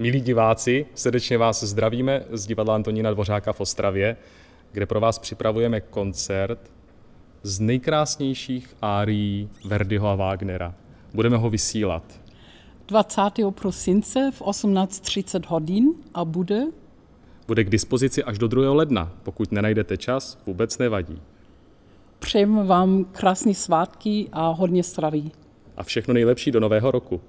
Milí diváci, srdečně vás zdravíme z divadla Antonína Dvořáka v Ostravě, kde pro vás připravujeme koncert z nejkrásnějších árií Verdiho a Wagnera. Budeme ho vysílat. 20. prosince v 18.30 hodin a bude? Bude k dispozici až do 2. ledna. Pokud nenajdete čas, vůbec nevadí. Přejeme vám krásné svátky a hodně zdraví. A všechno nejlepší do nového roku.